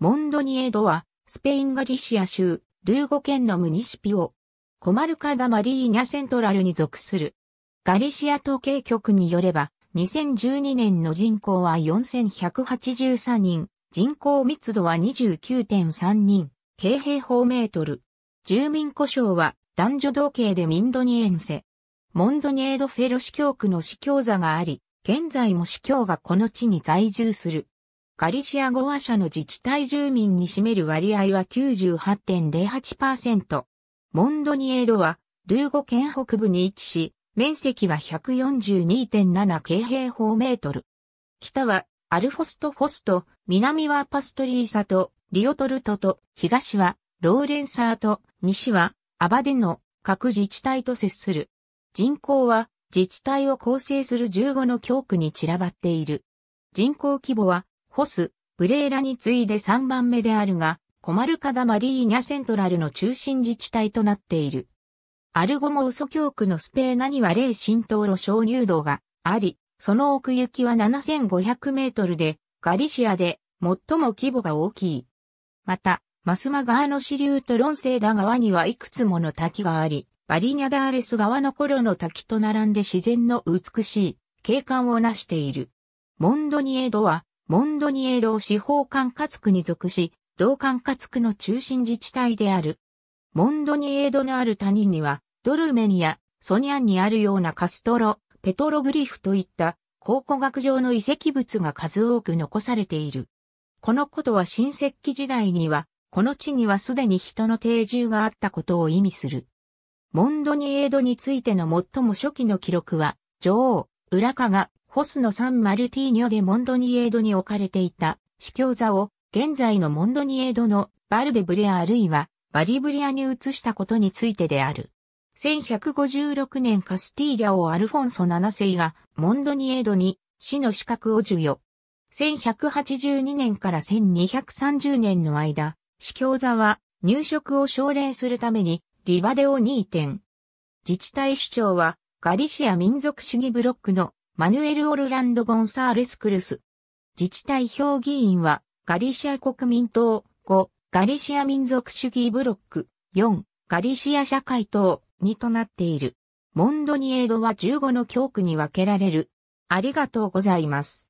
モンドニエドは、スペインガリシア州、ルーゴ県のムニシピオ、コマルカダマリーニャセントラルに属する。ガリシア統計局によれば、2012年の人口は4183人、人口密度は29.3人、京平方メートル。住民故障は男女同系でミンドニエンセ。モンドニエドフェロ司教区の司教座があり、現在も司教がこの地に在住する。ガリシア語話者の自治体住民に占める割合は98.08%。モンドニエードは、ルーゴ県北部に位置し、面積は142.7京平方メートル。北は、アルフォストフォスト、南はパストリーサと、リオトルトと、東は、ローレンサーと、西は、アバデの各自治体と接する。人口は、自治体を構成する15の教区に散らばっている。人口規模は、ホス、ブレーラに次いで3番目であるが、コマルカダ・マリーニャ・セントラルの中心自治体となっている。アルゴモウソ教区のスペーナには霊神道路昇乳道があり、その奥行きは7500メートルで、ガリシアで最も規模が大きい。また、マスマ川の支流とロンセーダ川にはいくつもの滝があり、バリニャダーレス川の頃の滝と並んで自然の美しい景観を成している。モンドニエドはモンドニエドを司法管轄区に属し、同管轄区の中心自治体である。モンドニエードのある谷には、ドルメニア、ソニャンにあるようなカストロ、ペトログリフといった考古学上の遺跡物が数多く残されている。このことは新石器時代には、この地にはすでに人の定住があったことを意味する。モンドニエードについての最も初期の記録は、女王、浦賀がホスのサン・マルティーニョでモンドニエードに置かれていた司教座を現在のモンドニエードのバルデブレアあるいはバリブリアに移したことについてである。1156年カスティーリャ王アルフォンソ7世がモンドニエードに死の資格を授与。1182年から1230年の間、司教座は入職を奨励するためにリバデオ2点。自治体首長はガリシア民族主義ブロックのマヌエル・オルランド・ゴンサーレス・クルス。自治体評議員は、ガリシア国民党、5、ガリシア民族主義ブロック、4、ガリシア社会党、2となっている。モンドニエードは15の教区に分けられる。ありがとうございます。